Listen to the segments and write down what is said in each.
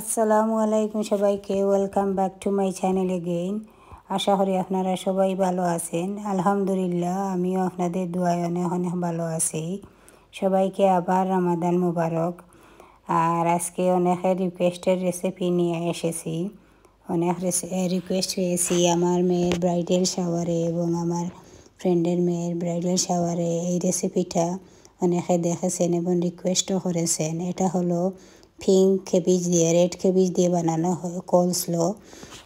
আসসালামু আলাইকুম সবাইকে welcome back to my channel again আশা করি আপনারা সবাই ভালো আছেন আলহামদুলিল্লাহ আমিও আপনাদের দোয়ায়নে অনেক ভালো আছি সবাইকে আবার রামাদান মুবারক আর আজকে অনেকের রিকোয়েস্টের রেসিপি নিয়ে এসেছি অনেক রিকোয়েস্ট পেয়েছি আমার মেয়ের ব্রাইডাল শাওয়ারে এবং আমার ফ্রেন্ডের মেয়ের ব্রাইডাল শাওয়ারে এই রেসিপিটা অনেকে দেখেছেন এবং রিকোয়েস্টও করেছেন এটা হলো পিঙ্ক খেবিজ দিয়ে রেড খেবিজ দিয়ে বানানো হয় স্লো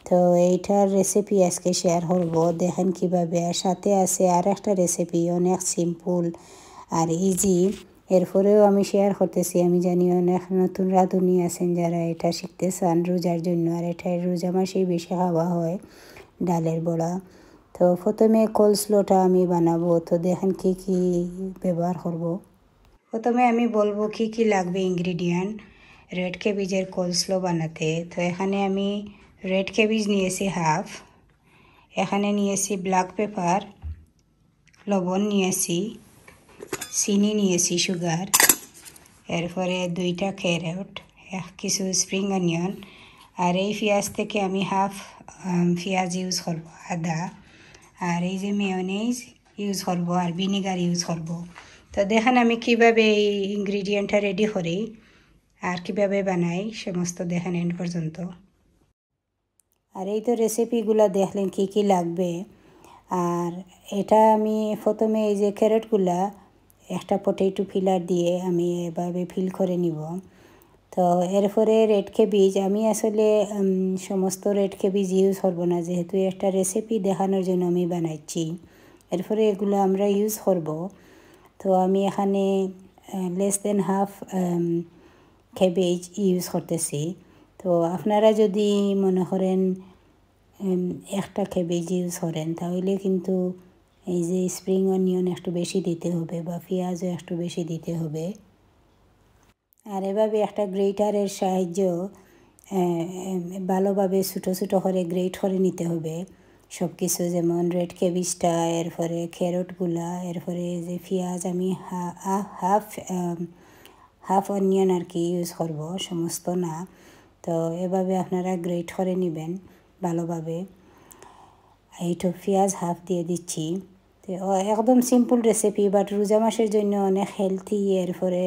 তো এইটার রেসিপি আজকে শেয়ার করব দেখেন কীভাবে আর সাথে আছে আর একটা রেসিপি অনেক সিম্পল আর ইজি এরপরেও আমি শেয়ার করতেছি আমি জানি অনেক নতুন রাঁধুনি আছেন যারা এটা শিখতে চান রোজার জন্য আর এটা রোজা মাসেই বেশি খাওয়া হয় ডালের বড়া তো প্রথমে স্লোটা আমি বানাবো তো দেখেন কি কি ব্যবহার করব প্রথমে আমি বলবো কি কি লাগবে ইনগ্রিডিয়েন্ট রেড কেবিজের কোলস্লো বানাতে তো এখানে আমি রেড কেবিজ নিয়েছি হাফ এখানে নিয়েছি ব্ল্যাক পেপার লবণ নিয়েছি চিনি নিয়েছি সুগার এরপরে দুইটা এক কিছু স্প্রিং অনিয়ন আর এই পেঁয়াজ থেকে আমি হাফ পেঁয়াজ ইউজ করবো আদা আর এই যে মেয়নেজ ইউজ করবো আর ভিনেগার ইউজ করবো তো দেখেন আমি কীভাবে এই ইনগ্রিডিয়েন্টটা রেডি করি আর কীভাবে বানাই সমস্ত দেখেন এন্ড পর্যন্ত আর এই তো রেসিপিগুলো দেখলেন কি কি লাগবে আর এটা আমি প্রথমে এই যে ক্যারেটগুলা একটা পটেটো ফিলার দিয়ে আমি এভাবে ফিল করে নিব তো এরপরে রেড কেবিজ আমি আসলে সমস্ত রেড কেবিজ ইউজ করবো না যেহেতু একটা রেসিপি দেখানোর জন্য আমি বানাচ্ছি এরপরে এগুলো আমরা ইউজ করব তো আমি এখানে less than half cabbage use করতেছি তো আপনারা যদি মনে করেন একটা ক্যাবেজ ইউজ করেন তাহলে কিন্তু এই যে স্প্রিং অনিয়ন একটু বেশি দিতে হবে বা পেঁয়াজও একটু বেশি দিতে হবে আর এভাবে একটা গ্রেটারের সাহায্য ভালোভাবে ছোটো ছোটো করে গ্রেট করে নিতে হবে সব কিছু যেমন রেড কেবিজটা এরপরে ক্যারটগুলা এরপরে যে পেঁয়াজ আমি হাফ হাফ অনিয়ন আর কি ইউজ করব সমস্ত না তো এভাবে আপনারা গ্রেট করে নেবেন ভালোভাবে এইটু পেঁয়াজ হাফ দিয়ে দিচ্ছি তো একদম সিম্পল রেসিপি বাট রোজা মাসের জন্য অনেক হেলথি এরপরে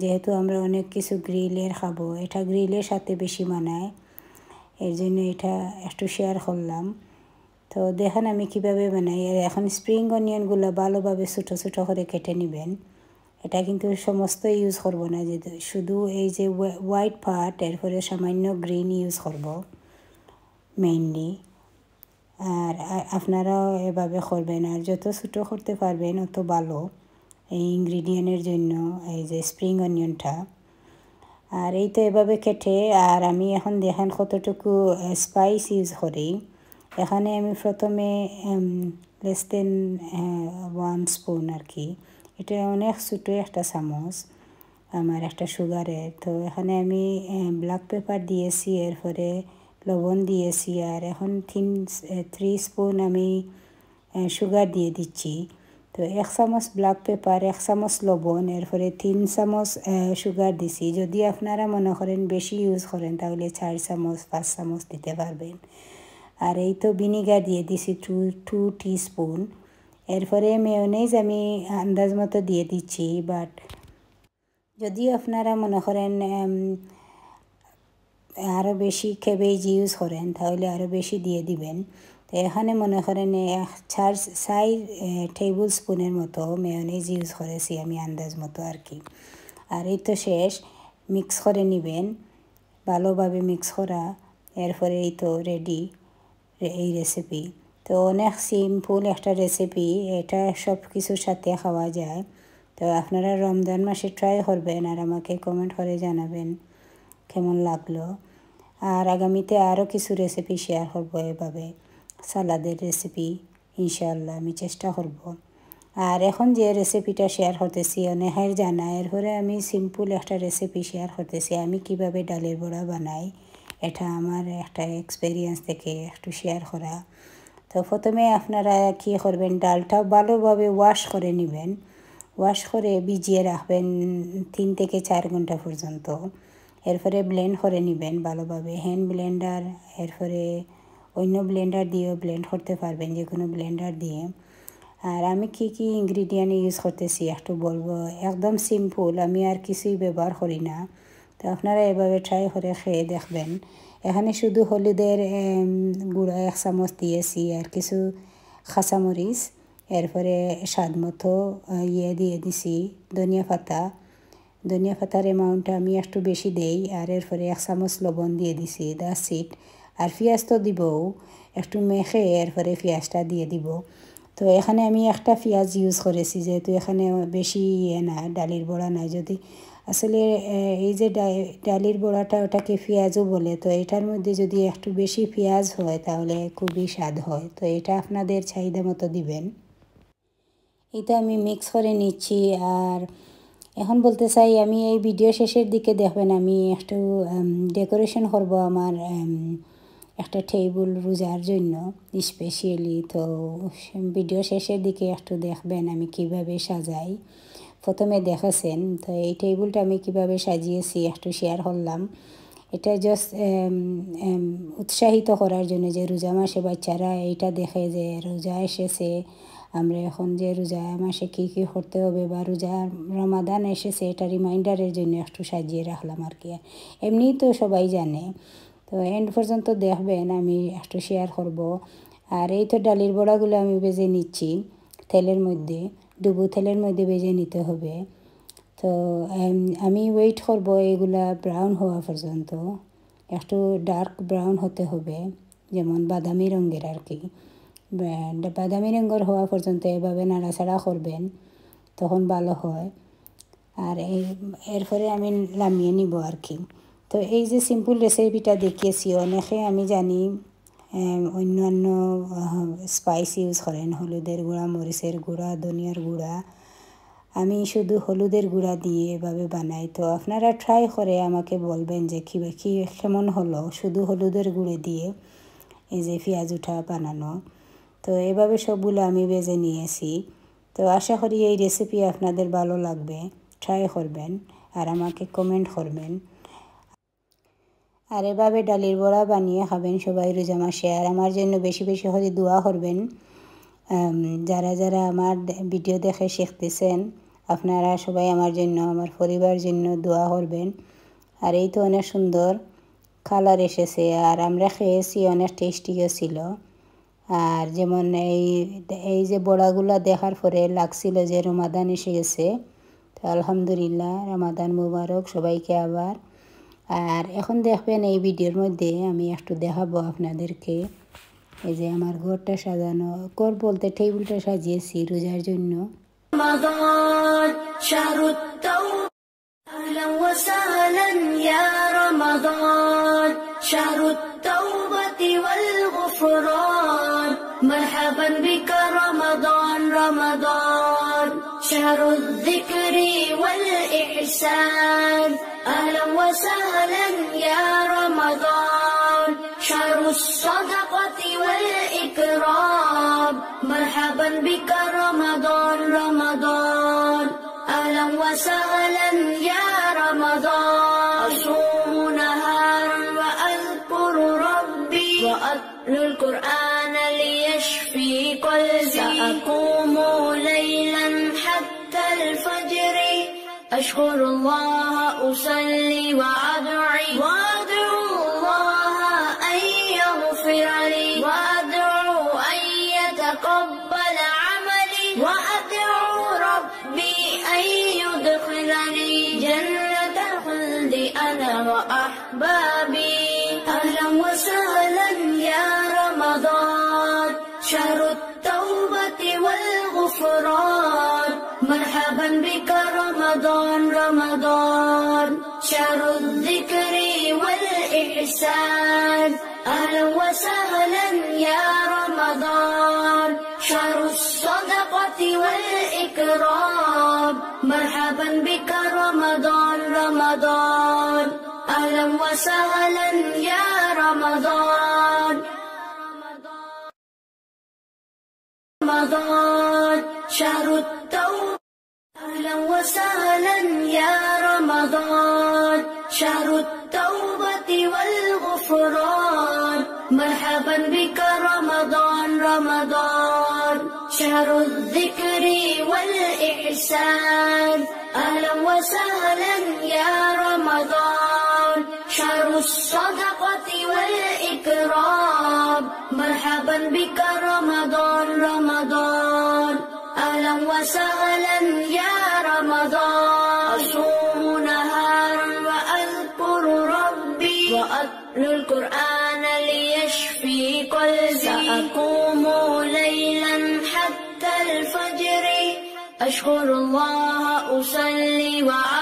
যেহেতু আমরা অনেক কিছু গ্রিলের খাবো এটা গ্রিলের সাথে বেশি মানায় এর জন্য এটা একটু শেয়ার করলাম তো দেখেন আমি কিভাবে বানাই এখন স্প্রিং অনিয়নগুলো ভালোভাবে ছোটো ছোটো করে কেটে নেবেন এটা কিন্তু সমস্ত ইউজ করব না যে শুধু এই যে হোয়াইট পার্ট এরপরে সামান্য গ্রিন ইউজ করব মেইনলি আর আপনারাও এভাবে করবেন আর যত ছোটো করতে পারবেন অত ভালো এই ইনগ্রিডিয়েন্টের জন্য এই যে স্প্রিং অনিয়নটা আর এই তো এভাবে কেটে আর আমি এখন দেখেন কতটুকু স্পাইস ইউজ করি এখানে আমি প্রথমে লেস দেন ওয়ান স্পুন আর কি এটা অনেক ছোটো একটা চামচ আমার একটা সুগারের তো এখানে আমি ব্ল্যাক পেপার দিয়েছি এরপরে লবণ দিয়েছি আর এখন তিন থ্রি স্পুন আমি সুগার দিয়ে দিচ্ছি তো এক চামচ ব্ল্যাক পেপার এক চামচ লবণ এরপরে তিন চামচ সুগার দিছি যদি আপনারা মনে করেন বেশি ইউজ করেন তাহলে চার চামচ পাঁচ চামচ দিতে পারবেন আর এই তো ভিনিগার দিয়ে দিছি টু টু স্পুন এরপরে মেয়নেজ আমি আন্দাজ মতো দিয়ে দিচ্ছি বাট যদি আপনারা মনে করেন আরও বেশি যে ইউজ করেন তাহলে আরও বেশি দিয়ে দিবেন তো এখানে মনে করেন চার সাই টেবিল স্পুনের মতো মেয়নেজ ইউজ করেছি আমি আন্দাজ মতো আর কি আর এই তো শেষ মিক্স করে নেবেন ভালোভাবে মিক্স করা এরপরে এই তো রেডি এই রেসিপি তো অনেক সিম্পল একটা রেসিপি এটা সব কিছুর সাথে খাওয়া যায় তো আপনারা রমজান মাসে ট্রাই করবেন আর আমাকে কমেন্ট করে জানাবেন কেমন লাগলো আর আগামীতে আরও কিছু রেসিপি শেয়ার করবো এভাবে সালাদের রেসিপি ইনশাল্লাহ আমি চেষ্টা করব আর এখন যে রেসিপিটা শেয়ার করতেছি অনেহের জানা এর পরে আমি সিম্পল একটা রেসিপি শেয়ার করতেছি আমি কিভাবে ডালের বড়া বানাই এটা আমার একটা এক্সপেরিয়েন্স থেকে একটু শেয়ার করা তো প্রথমে আপনারা কী করবেন ডালটা ভালোভাবে ওয়াশ করে নেবেন ওয়াশ করে ভিজিয়ে রাখবেন তিন থেকে চার ঘন্টা পর্যন্ত এরপরে ব্লেন্ড করে নেবেন ভালোভাবে হ্যান্ড ব্লেন্ডার এরপরে অন্য ব্লেন্ডার দিয়েও ব্লেন্ড করতে পারবেন যে কোনো ব্লেন্ডার দিয়ে আর আমি কি কি ইনগ্রিডিয়েন্ট ইউজ করতেছি একটু বলবো একদম সিম্পল আমি আর কিছুই ব্যবহার করি না তো আপনারা এভাবে ট্রাই করে খেয়ে দেখবেন এখানে শুধু হলুদের গুঁড়া এক চামচ দিয়েছি আর কিছু মরিচ এরপরে স্বাদ মতো ইয়ে দিয়ে দিছি ধনিয়া পাতা ধনিয়া পাতার অ্যামাউন্টটা আমি একটু বেশি দেই আর এরপরে এক চামচ লবণ দিয়ে দিছি দা সিট আর পেঁয়াজ তো দিবও একটু মেখে এরপরে পেঁয়াজটা দিয়ে দিব তো এখানে আমি একটা পেঁয়াজ ইউজ করেছি যেহেতু এখানে বেশি ইয়ে না ডালির বড়া নাই যদি আসলে এই যে ডালির বড়াটা ওটাকে পেঁয়াজও বলে তো এটার মধ্যে যদি একটু বেশি পেঁয়াজ হয় তাহলে খুবই স্বাদ হয় তো এটা আপনাদের চাহিদা মতো দিবেন এটা আমি মিক্স করে নিচ্ছি আর এখন বলতে চাই আমি এই ভিডিও শেষের দিকে দেখবেন আমি একটু ডেকোরেশন করব আমার একটা টেবিল রোজার জন্য স্পেশালি তো ভিডিও শেষের দিকে একটু দেখবেন আমি কিভাবে সাজাই প্রথমে দেখেছেন তো এই টেবিলটা আমি কিভাবে সাজিয়েছি একটু শেয়ার করলাম এটা জাস্ট উৎসাহিত করার জন্য যে রোজা মাসে বাচ্চারা এইটা দেখে যে রোজা এসেছে আমরা এখন যে রোজা মাসে কী কী করতে হবে বা রোজা রমাদান এসেছে এটা রিমাইন্ডারের জন্য একটু সাজিয়ে রাখলাম আর কি এমনি তো সবাই জানে তো এন্ড পর্যন্ত দেখবেন আমি একটু শেয়ার করব আর এই তো ডালির বড়াগুলো আমি বেজে নিচ্ছি তেলের মধ্যে ডুবো তেলের মধ্যে বেজে নিতে হবে তো আমি ওয়েট করবো এগুলা ব্রাউন হওয়া পর্যন্ত একটু ডার্ক ব্রাউন হতে হবে যেমন বাদামি রঙের আর কি বাদামি রঙের হওয়া পর্যন্ত এভাবে নাড়াচাড়া করবেন তখন ভালো হয় আর এই এরপরে আমি নামিয়ে নিব আর কি তো এই যে সিম্পল রেসিপিটা দেখিয়েছি অনেকে আমি জানি অন্যান্য স্পাইস ইউজ করেন হলুদের গুঁড়া মরিচের গুঁড়া ধনিয়ার গুঁড়া আমি শুধু হলুদের গুঁড়া দিয়ে এভাবে বানাই তো আপনারা ট্রাই করে আমাকে বলবেন যে কী কী কেমন হলো শুধু হলুদের গুঁড়ো দিয়ে এই যে পেঁয়াজ উঠা বানানো তো এভাবে সবগুলো আমি বেজে নিয়েছি তো আশা করি এই রেসিপি আপনাদের ভালো লাগবে ট্রাই করবেন আর আমাকে কমেন্ট করবেন আর এভাবে ডালির বড়া বানিয়ে খাবেন সবাই রোজা মাসে আর আমার জন্য বেশি বেশি হলে দোয়া করবেন যারা যারা আমার ভিডিও দেখে শিখতেছেন আপনারা সবাই আমার জন্য আমার পরিবার জন্য দোয়া করবেন আর এই তো অনেক সুন্দর কালার এসেছে আর আমরা খেয়েছি অনেক টেস্টিও ছিল আর যেমন এই এই যে বড়াগুলা দেখার পরে লাগছিল যে রমাদান এসে গেছে তো আলহামদুলিল্লাহ রমাদান মুবারক সবাইকে আবার আর এখন দেখবেন এই ভিডিওর মধ্যে আমি একটু দেখাবো আপনাদেরকে এই যে আমার ঘরটা সাজানো ঘর বলতে টেবিলটা সাজিয়েছি রোজার জন্য مرحبا بك رمضان أهلا وسهلا يا رمضان شهر الصدقة والإكرام مرحبا بك رمضان رمضان أهلا وسهلا يا رمضان أشكر الله أصلي وأعلم مرحبا بك رمضان رمضان شهر الذكر والإحسان أهلا وسهلا يا رمضان شهر الصدقة والإكرام مرحبا بك رمضان رمضان أهلا وسهلا يا رمضان رمضان شهر التقوى شهر التوبة والغفران مرحبا بك رمضان رمضان شهر الذكر والإحسان أهلا وسهلا يا رمضان شهر الصدقة والإكرام مرحبا بك رمضان رمضان أهلا وسهلا يا رمضان أشكر الله أصلي وأعلم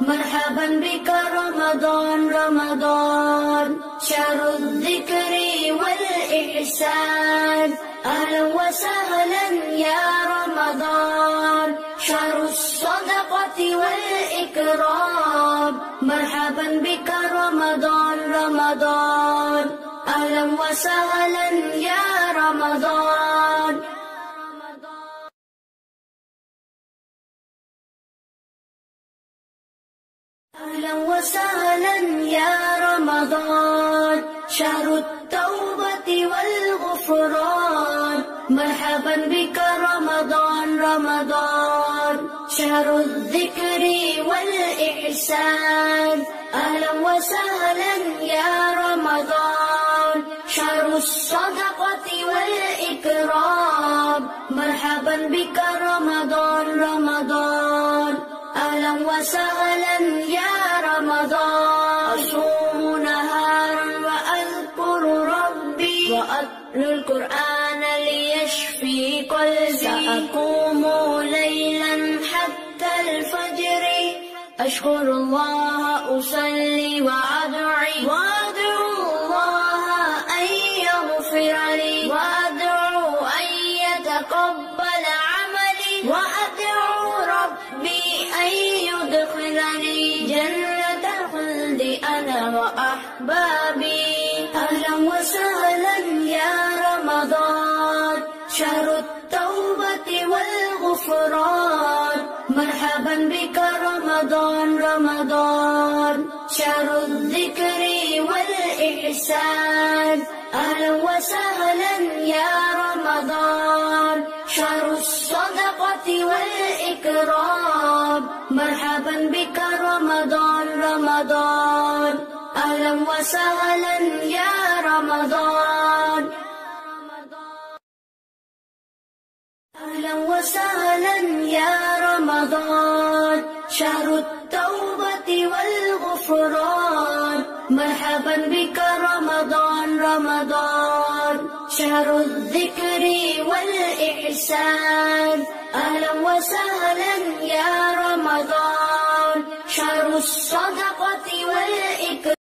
مرحبا بك رمضان رمضان شهر الذكر والإحسان أهلا وسهلا يا رمضان شهر الصدقة والإكرام مرحبا بك رمضان رمضان أهلا وسهلا يا رمضان أهلا وسهلا يا رمضان شهر التوبة والغفران مرحبا بك رمضان رمضان شهر الذكر والإحسان أهلا وسهلا يا رمضان شهر الصدقة والإكرام مرحبا بك رمضان رمضان وسهلا يا رمضان أصوم نهارا وأذكر ربي وأتلو القرآن ليشفي قلبي سأقوم ليلا حتى الفجر أشكر الله أصلي وأعلم بك رمضان رمضان شهر الذكر والإحسان أهلا وسهلا يا رمضان شهر الصدقة والإكرام مرحبا بك رمضان رمضان أهلا وسهلا يا رمضان أهلا وسهلا يا رمضان شهر التوبة والغفران مرحبا بك رمضان رمضان شهر الذكر والإحسان أهلا وسهلا يا رمضان شهر الصدقة والإحسان